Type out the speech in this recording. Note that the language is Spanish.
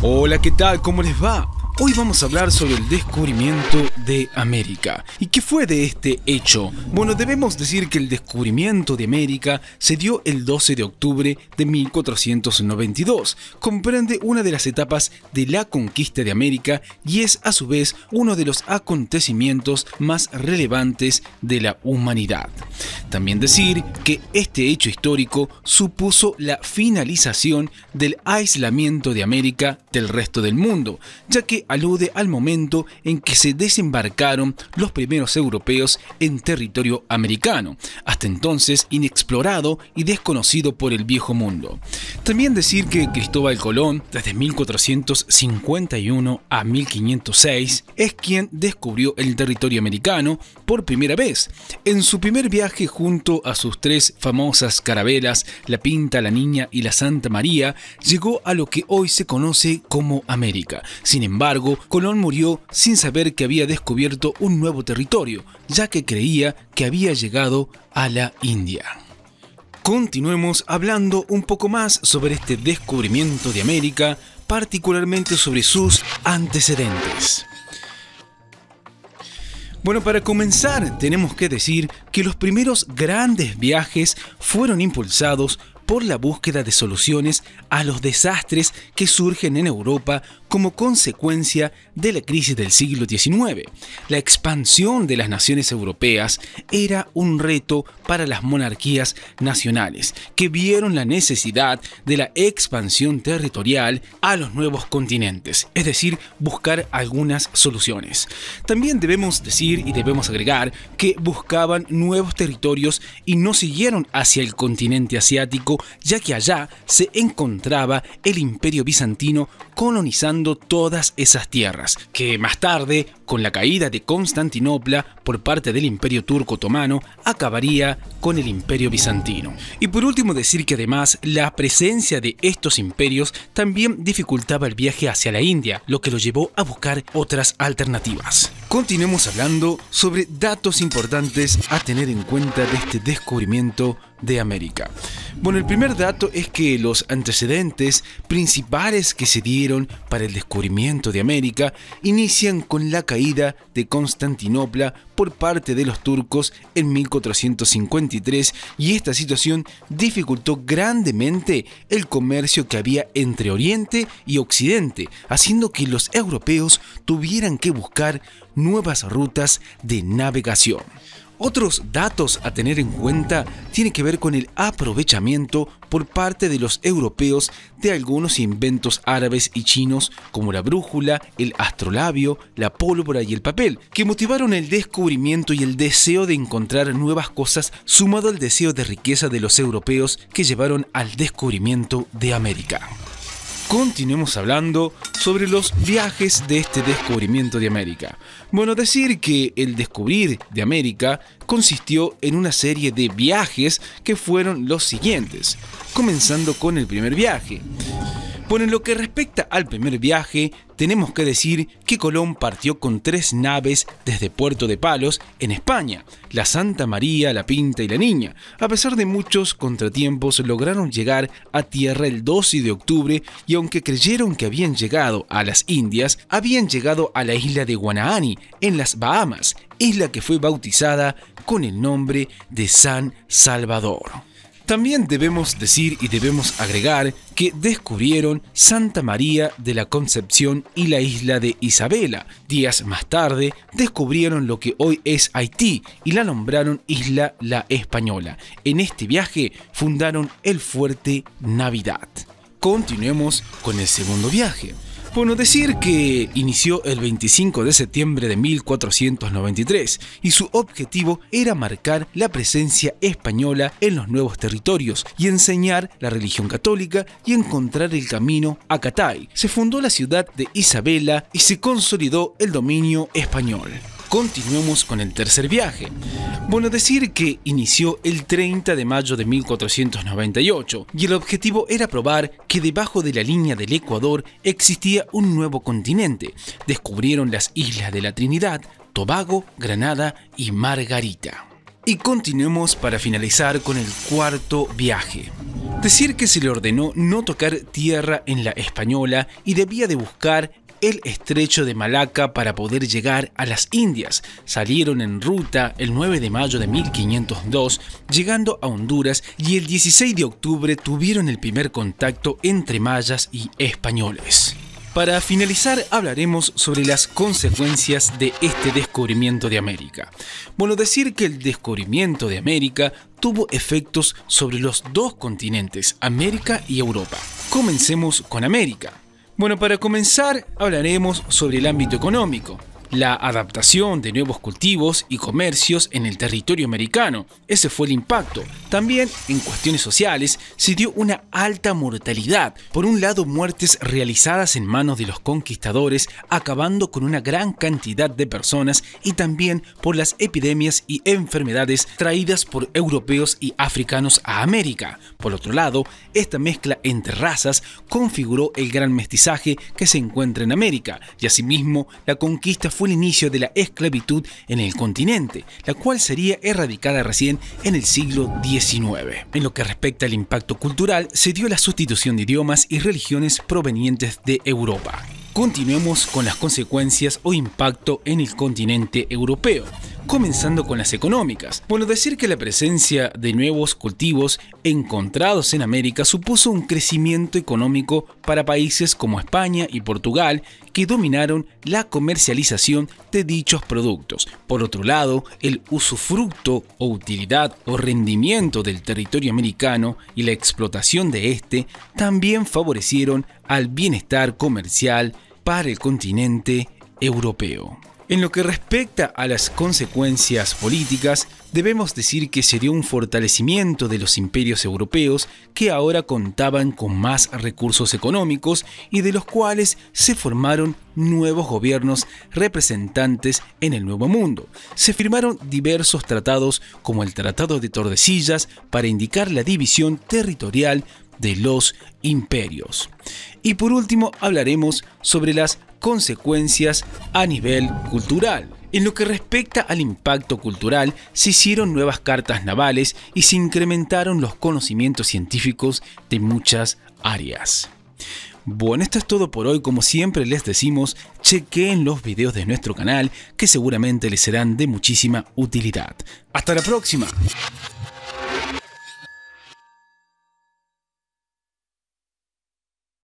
Hola, ¿qué tal? ¿Cómo les va? Hoy vamos a hablar sobre el descubrimiento de América. ¿Y qué fue de este hecho? Bueno, debemos decir que el descubrimiento de América se dio el 12 de octubre de 1492. Comprende una de las etapas de la conquista de América y es a su vez uno de los acontecimientos más relevantes de la humanidad. También decir que este hecho histórico supuso la finalización del aislamiento de América del resto del mundo, ya que alude al momento en que se desembarcaron los primeros europeos en territorio americano, hasta entonces inexplorado y desconocido por el viejo mundo. También decir que Cristóbal Colón, desde 1451 a 1506, es quien descubrió el territorio americano por primera vez. En su primer viaje junto a sus tres famosas carabelas, La Pinta, La Niña y La Santa María, llegó a lo que hoy se conoce como América. Sin embargo, Colón murió sin saber que había descubierto un nuevo territorio, ya que creía que había llegado a la India. Continuemos hablando un poco más sobre este descubrimiento de América, particularmente sobre sus antecedentes. Bueno, para comenzar tenemos que decir que los primeros grandes viajes fueron impulsados por la búsqueda de soluciones a los desastres que surgen en Europa como consecuencia de la crisis del siglo XIX. La expansión de las naciones europeas era un reto para las monarquías nacionales, que vieron la necesidad de la expansión territorial a los nuevos continentes, es decir, buscar algunas soluciones. También debemos decir y debemos agregar que buscaban nuevos territorios y no siguieron hacia el continente asiático ya que allá se encontraba el imperio bizantino colonizando todas esas tierras, que más tarde, con la caída de Constantinopla por parte del imperio turco otomano, acabaría con el imperio bizantino. Y por último decir que además la presencia de estos imperios también dificultaba el viaje hacia la India, lo que lo llevó a buscar otras alternativas. Continuemos hablando sobre datos importantes a tener en cuenta de este descubrimiento de América. Bueno, el primer dato es que los antecedentes principales que se dieron para el descubrimiento de América inician con la caída de Constantinopla por parte de los turcos en 1453 y esta situación dificultó grandemente el comercio que había entre Oriente y Occidente, haciendo que los europeos tuvieran que buscar nuevas rutas de navegación. Otros datos a tener en cuenta tienen que ver con el aprovechamiento por parte de los europeos de algunos inventos árabes y chinos como la brújula, el astrolabio, la pólvora y el papel, que motivaron el descubrimiento y el deseo de encontrar nuevas cosas sumado al deseo de riqueza de los europeos que llevaron al descubrimiento de América continuemos hablando sobre los viajes de este descubrimiento de América. Bueno, decir que el descubrir de América consistió en una serie de viajes que fueron los siguientes, comenzando con el primer viaje, por en lo que respecta al primer viaje, tenemos que decir que Colón partió con tres naves desde Puerto de Palos, en España, la Santa María, la Pinta y la Niña. A pesar de muchos contratiempos, lograron llegar a tierra el 12 de octubre y aunque creyeron que habían llegado a las Indias, habían llegado a la isla de Guanaani, en las Bahamas, isla que fue bautizada con el nombre de San Salvador. También debemos decir y debemos agregar que descubrieron Santa María de la Concepción y la isla de Isabela. Días más tarde descubrieron lo que hoy es Haití y la nombraron Isla La Española. En este viaje fundaron el fuerte Navidad. Continuemos con el segundo viaje. Bueno, decir que inició el 25 de septiembre de 1493 y su objetivo era marcar la presencia española en los nuevos territorios y enseñar la religión católica y encontrar el camino a Catay. Se fundó la ciudad de Isabela y se consolidó el dominio español. Continuemos con el tercer viaje. Bueno, decir que inició el 30 de mayo de 1498 y el objetivo era probar que debajo de la línea del Ecuador existía un nuevo continente. Descubrieron las islas de la Trinidad, Tobago, Granada y Margarita. Y continuemos para finalizar con el cuarto viaje. Decir que se le ordenó no tocar tierra en la española y debía de buscar el estrecho de Malaca para poder llegar a las Indias. Salieron en ruta el 9 de mayo de 1502, llegando a Honduras y el 16 de octubre tuvieron el primer contacto entre mayas y españoles. Para finalizar hablaremos sobre las consecuencias de este descubrimiento de América. Bueno, decir que el descubrimiento de América tuvo efectos sobre los dos continentes, América y Europa. Comencemos con América. Bueno, para comenzar hablaremos sobre el ámbito económico la adaptación de nuevos cultivos y comercios en el territorio americano. Ese fue el impacto. También en cuestiones sociales se dio una alta mortalidad. Por un lado, muertes realizadas en manos de los conquistadores, acabando con una gran cantidad de personas y también por las epidemias y enfermedades traídas por europeos y africanos a América. Por otro lado, esta mezcla entre razas configuró el gran mestizaje que se encuentra en América y asimismo la conquista fue el inicio de la esclavitud en el continente, la cual sería erradicada recién en el siglo XIX. En lo que respecta al impacto cultural, se dio la sustitución de idiomas y religiones provenientes de Europa. Continuemos con las consecuencias o impacto en el continente europeo comenzando con las económicas. Bueno, decir que la presencia de nuevos cultivos encontrados en América supuso un crecimiento económico para países como España y Portugal que dominaron la comercialización de dichos productos. Por otro lado, el usufructo o utilidad o rendimiento del territorio americano y la explotación de este también favorecieron al bienestar comercial para el continente europeo. En lo que respecta a las consecuencias políticas, debemos decir que sería un fortalecimiento de los imperios europeos que ahora contaban con más recursos económicos y de los cuales se formaron nuevos gobiernos representantes en el Nuevo Mundo. Se firmaron diversos tratados como el Tratado de Tordesillas para indicar la división territorial de los imperios. Y por último hablaremos sobre las consecuencias a nivel cultural. En lo que respecta al impacto cultural, se hicieron nuevas cartas navales y se incrementaron los conocimientos científicos de muchas áreas. Bueno, esto es todo por hoy. Como siempre les decimos, chequeen los videos de nuestro canal que seguramente les serán de muchísima utilidad. ¡Hasta la próxima!